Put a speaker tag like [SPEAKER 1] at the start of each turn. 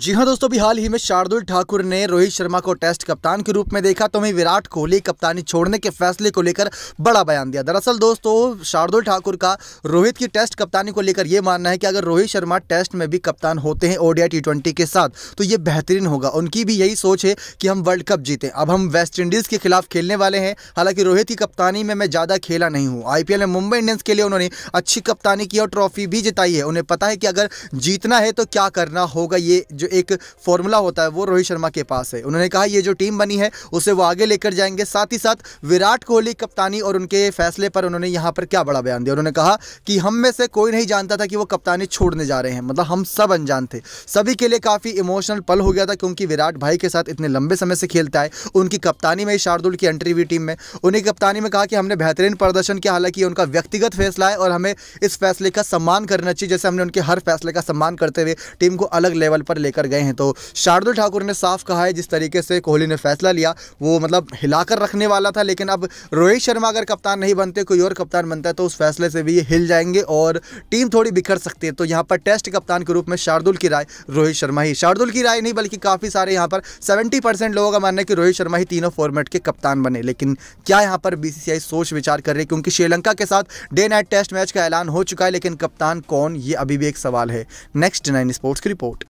[SPEAKER 1] जी हाँ दोस्तों अभी हाल ही में शार्दुल ठाकुर ने रोहित शर्मा को टेस्ट कप्तान के रूप में देखा तो वहीं विराट कोहली कप्तानी छोड़ने के फैसले को लेकर बड़ा बयान दिया दरअसल दोस्तों शार्दुल ठाकुर का रोहित की टेस्ट कप्तानी को लेकर यह मानना है कि अगर रोहित शर्मा टेस्ट में भी कप्तान होते हैं ओडिया टी के साथ तो ये बेहतरीन होगा उनकी भी यही सोच है कि हम वर्ल्ड कप जीते अब हम वेस्ट इंडीज़ के खिलाफ खेलने वाले हैं हालांकि रोहित की कप्तानी में मैं ज़्यादा खेला नहीं हूँ आई में मुंबई इंडियंस के लिए उन्होंने अच्छी कप्तानी की और ट्रॉफी भी जिताई है उन्हें पता है कि अगर जीतना है तो क्या करना होगा ये जो एक फॉर्मूला होता है वो रोहित शर्मा के पास है उन्होंने कहा ये जो टीम बनी है उसे वो आगे लेकर जाएंगे साथ ही साथ विराट कोहली कप्तानी और उनके फैसले पर उन्होंने यहाँ पर क्या बड़ा बयान दिया उन्होंने कहा कि हम में से कोई नहीं जानता था कि वो कप्तानी छोड़ने जा रहे हैं मतलब हम सब अनजान थे सभी के लिए काफ़ी इमोशनल पल हो गया था क्योंकि विराट भाई के साथ इतने लंबे समय से खेलता है उनकी कप्तानी में शार्दुल की एंट्री हुई टीम में उन्हीं कप्तानी में कहा कि हमने बेहतरीन प्रदर्शन किया हालांकि उनका व्यक्तिगत फैसला है और हमें इस फैसले का सम्मान करना चाहिए जैसे हमने उनके हर फैसले का सम्मान करते हुए टीम को अलग लेवल पर ले लेकर गए हैं तो शार्दुल ठाकुर ने साफ कहा है जिस तरीके से कोहली ने फैसला लिया वो मतलब हिलाकर रखने वाला था लेकिन अब रोहित शर्मा अगर कप्तान नहीं बनते कोई और कप्तान बनता है तो उस फैसले से भी ये हिल जाएंगे और टीम थोड़ी बिखर सकती है तो यहाँ पर टेस्ट कप्तान के रूप में शार्दुल की राय रोहित शर्मा ही शार्दुल की राय नहीं बल्कि काफ़ी सारे यहाँ पर सेवेंटी लोगों का मानना है कि रोहित शर्मा ही तीनों फॉर्मेट के कप्तान बने लेकिन क्या यहाँ पर बी सोच विचार कर रही है क्योंकि श्रीलंका के साथ डे नाइट टेस्ट मैच का ऐलान हो चुका है लेकिन कप्तान कौन ये अभी भी एक सवाल है नेक्स्ट नाइन स्पोर्ट्स की रिपोर्ट